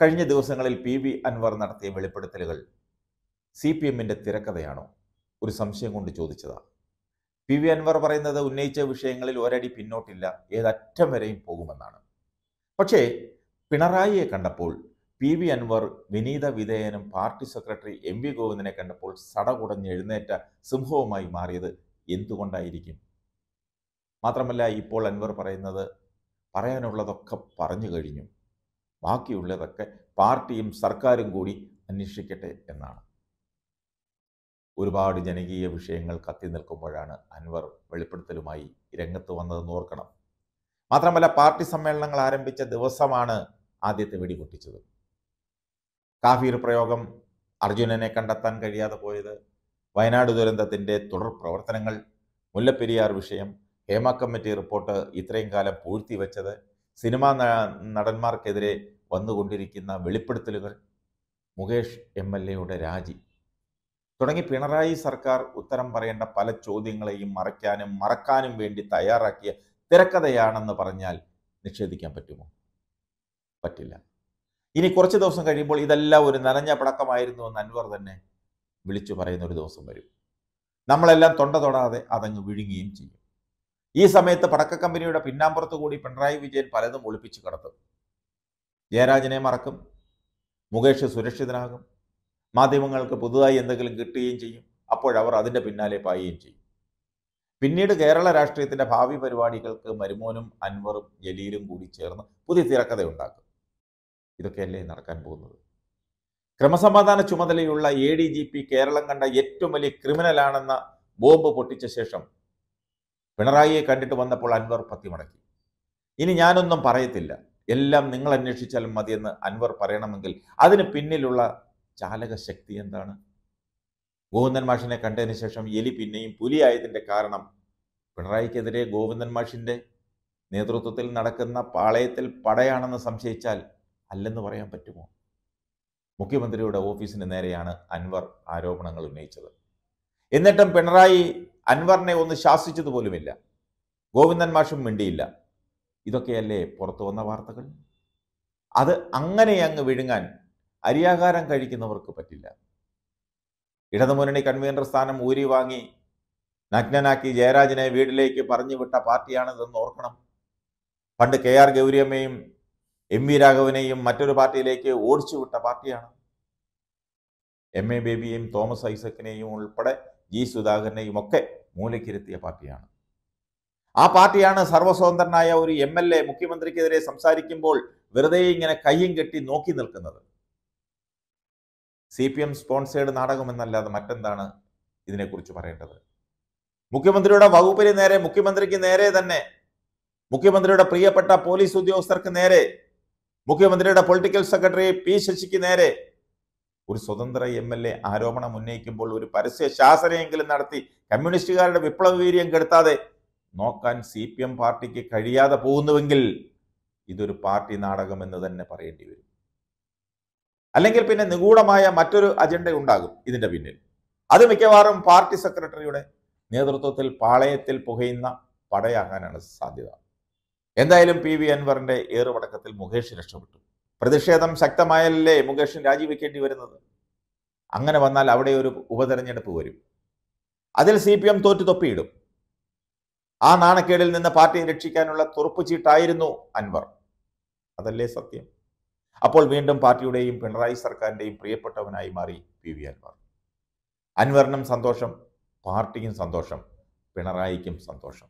കഴിഞ്ഞ ദിവസങ്ങളിൽ P V Anwar നടത്തിയ വെളിപ്പെടുത്തലുകൾ സി പി എമ്മിൻ്റെ തിരക്കഥയാണോ ഒരു സംശയം കൊണ്ട് ചോദിച്ചതാണ് പി വി അൻവർ പറയുന്നത് ഉന്നയിച്ച വിഷയങ്ങളിൽ ഒരടി പിന്നോട്ടില്ല ഏതറ്റം വരെയും പോകുമെന്നാണ് പക്ഷേ പിണറായിയെ കണ്ടപ്പോൾ പി വി അൻവർ വിനീത വിധേയനും പാർട്ടി സെക്രട്ടറി എം വി ഗോവിന്ദനെ കണ്ടപ്പോൾ സടകുടഞ്ഞ് എഴുന്നേറ്റ സിംഹവുമായി മാറിയത് എന്തുകൊണ്ടായിരിക്കും മാത്രമല്ല ഇപ്പോൾ അൻവർ പറയുന്നത് പറയാനുള്ളതൊക്കെ പറഞ്ഞു കഴിഞ്ഞു ബാക്കിയുള്ളതൊക്കെ പാർട്ടിയും സർക്കാരും കൂടി അന്വേഷിക്കട്ടെ എന്നാണ് ഒരുപാട് ജനകീയ വിഷയങ്ങൾ കത്തി നിൽക്കുമ്പോഴാണ് അൻവർ വെളിപ്പെടുത്തലുമായി രംഗത്ത് വന്നതെന്ന് ഓർക്കണം മാത്രമല്ല പാർട്ടി സമ്മേളനങ്ങൾ ആരംഭിച്ച ദിവസമാണ് ആദ്യത്തെ വെടിപൊട്ടിച്ചത് കാഫീർ പ്രയോഗം അർജുനനെ കണ്ടെത്താൻ കഴിയാതെ പോയത് വയനാട് ദുരന്തത്തിൻ്റെ തുടർ പ്രവർത്തനങ്ങൾ മുല്ലപ്പെരിയാർ വിഷയം ഹേമ കമ്മിറ്റി റിപ്പോർട്ട് ഇത്രയും കാലം പൂഴ്ത്തിവെച്ചത് സിനിമാ നടന്മാർക്കെതിരെ വന്നുകൊണ്ടിരിക്കുന്ന വെളിപ്പെടുത്തലുകൾ മുകേഷ് എം എൽ എയുടെ രാജി തുടങ്ങി പിണറായി സർക്കാർ ഉത്തരം പറയേണ്ട പല ചോദ്യങ്ങളെയും മറയ്ക്കാനും മറക്കാനും വേണ്ടി തയ്യാറാക്കിയ തിരക്കഥയാണെന്ന് പറഞ്ഞാൽ നിഷേധിക്കാൻ പറ്റുമോ പറ്റില്ല ഇനി കുറച്ച് ദിവസം കഴിയുമ്പോൾ ഇതെല്ലാം ഒരു നനഞ്ഞ പടക്കമായിരുന്നു എന്ന് അൻവർ തന്നെ വിളിച്ചു പറയുന്ന ഒരു ദിവസം വരും നമ്മളെല്ലാം തൊണ്ട തൊടാതെ അതങ്ങ് വിഴുങ്ങുകയും ചെയ്യും ഈ സമയത്ത് കമ്പനിയുടെ പിന്നാമ്പുറത്തു കൂടി പിണറായി വിജയൻ പലതും ഒളിപ്പിച്ചു കിടത്തും ജയരാജനെ മറക്കും മുകേഷ് സുരക്ഷിതനാകും മാധ്യമങ്ങൾക്ക് പുതുതായി എന്തെങ്കിലും കിട്ടുകയും ചെയ്യും അപ്പോഴവർ അതിൻ്റെ പിന്നാലെ പായുകയും ചെയ്യും പിന്നീട് കേരള രാഷ്ട്രീയത്തിൻ്റെ ഭാവി പരിപാടികൾക്ക് മരുമോനും അൻവറും ജലീലും കൂടി ചേർന്ന് പുതിയ തിരക്കഥ ഉണ്ടാക്കും ഇതൊക്കെയല്ലേ നടക്കാൻ പോകുന്നത് ക്രമസമാധാന ചുമതലയുള്ള A D G P Keralam കണ്ട ഏറ്റവും വലിയ ക്രിമിനലാണെന്ന ബോംബ് പൊട്ടിച്ച ശേഷം പിണറായിയെ കണ്ടിട്ട് വന്നപ്പോൾ അൻവർ പത്തിമടക്കി ഇനി ഞാനൊന്നും പറയത്തില്ല എല്ലാം നിങ്ങൾ അന്വേഷിച്ചാലും മതിയെന്ന് അൻവർ പറയണമെങ്കിൽ അതിന് പിന്നിലുള്ള ചാലക ശക്തി എന്താണ് ഗോവിന്ദൻ മാഷിനെ കണ്ടതിന് ശേഷം എലി പിന്നെയും പുലിയായതിൻ്റെ കാരണം പിണറായിക്കെതിരെ ഗോവിന്ദൻ മാഷിൻ്റെ നേതൃത്വത്തിൽ നടക്കുന്ന പാളയത്തിൽ പടയാണെന്ന് സംശയിച്ചാൽ അല്ലെന്ന് പറയാൻ പറ്റുമോ മുഖ്യമന്ത്രിയുടെ ഓഫീസിന് നേരെയാണ് അൻവർ ആരോപണങ്ങൾ ഉന്നയിച്ചത് എന്നിട്ടും പിണറായി അൻവറിനെ ഒന്ന് ശാസിച്ചതുപോലുമില്ല ഗോവിന്ദൻ മാഷും മിണ്ടിയില്ല ഇതൊക്കെയല്ലേ പുറത്തു വന്ന വാർത്തകൾ അത് അങ്ങനെ അങ്ങ് വിഴുങ്ങാൻ അരിയാഹാരം കഴിക്കുന്നവർക്ക് പറ്റില്ല ഇടതുമുന്നണി കൺവീനർ സ്ഥാനം ഊരി വാങ്ങി നഗ്നനാക്കി ജയരാജനെ വീട്ടിലേക്ക് പറഞ്ഞു വിട്ട പാർട്ടിയാണിതെന്ന് ഓർക്കണം പണ്ട് കെ ആർ ഗൗരിയമ്മയും എം വി രാഘവനെയും മറ്റൊരു പാർട്ടിയിലേക്ക് ഓടിച്ചു വിട്ട പാർട്ടിയാണ് എം എ ബേബിയെയും തോമസ് ഐസക്കിനെയും ഉൾപ്പെടെ ജി സുധാകരനെയും ഒക്കെ മൂലക്കിരുത്തിയ പാർട്ടിയാണ് ആ പാർട്ടിയാണ് സർവസ്വതന്ത്രനായ ഒരു എം എൽ എ മുഖ്യമന്ത്രിക്കെതിരെ സംസാരിക്കുമ്പോൾ വെറുതെ ഇങ്ങനെ കയ്യും കെട്ടി നോക്കി നിൽക്കുന്നത് സി പി എം സ്പോൺസേഡ് നാടകമെന്നല്ലാതെ മറ്റെന്താണ് ഇതിനെക്കുറിച്ച് പറയേണ്ടത് മുഖ്യമന്ത്രിയുടെ വകുപ്പിന് നേരെ മുഖ്യമന്ത്രിക്ക് നേരെ തന്നെ മുഖ്യമന്ത്രിയുടെ പ്രിയപ്പെട്ട പോലീസ് ഉദ്യോഗസ്ഥർക്ക് നേരെ മുഖ്യമന്ത്രിയുടെ പൊളിറ്റിക്കൽ സെക്രട്ടറി പി ശശിക്ക് നേരെ ഒരു സ്വതന്ത്ര എം എൽ എ ആരോപണം ഉന്നയിക്കുമ്പോൾ ഒരു പരസ്യ ശാസനയെങ്കിലും നടത്തി കമ്മ്യൂണിസ്റ്റുകാരുടെ വിപ്ലവ വീര്യം കെടുത്താതെ നോക്കാൻ സി പി എം പാർട്ടിക്ക് കഴിയാതെ പോകുന്നുവെങ്കിൽ ഇതൊരു പാർട്ടി നാടകം എന്ന് തന്നെ പറയേണ്ടി വരും അല്ലെങ്കിൽ പിന്നെ നിഗൂഢമായ മറ്റൊരു അജണ്ട ഉണ്ടാകും ഇതിന്റെ പിന്നിൽ അത് മിക്കവാറും പാർട്ടി സെക്രട്ടറിയുടെ നേതൃത്വത്തിൽ പാളയത്തിൽ പുകയുന്ന പടയാകാനാണ് സാധ്യത എന്തായാലും പി വി അൻവറിന്റെ ഏറുപടക്കത്തിൽ മുകേഷ് രക്ഷപ്പെട്ടു പ്രതിഷേധം ശക്തമായല്ലേ മുകേഷിന് രാജിവെക്കേണ്ടി വരുന്നത് അങ്ങനെ വന്നാൽ അവിടെ ഒരു ഉപതെരഞ്ഞെടുപ്പ് വരും അതിൽ സി പി എം തോറ്റു തൊപ്പിയിടും ആ നാണക്കേടിൽ നിന്ന് പാർട്ടിയെ രക്ഷിക്കാനുള്ള തുറപ്പുചീട്ടായിരുന്നു അൻവർ അതല്ലേ സത്യം അപ്പോൾ വീണ്ടും പാർട്ടിയുടെയും പിണറായി സർക്കാരിൻ്റെയും പ്രിയപ്പെട്ടവനായി മാറി പി വി അൻവർ അൻവറിനും സന്തോഷം പാർട്ടിക്കും സന്തോഷം പിണറായിക്കും സന്തോഷം